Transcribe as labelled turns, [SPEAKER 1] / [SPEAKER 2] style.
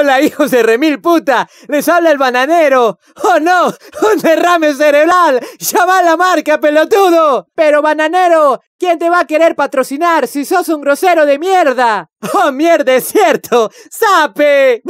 [SPEAKER 1] ¡Hola, hijos de remil puta? ¡Les habla el bananero! ¡Oh no! ¡Un derrame cerebral! ¡Llama a la marca, pelotudo! Pero bananero, ¿quién te va a querer patrocinar si sos un grosero de mierda? ¡Oh mierda, es cierto! ¡Sape!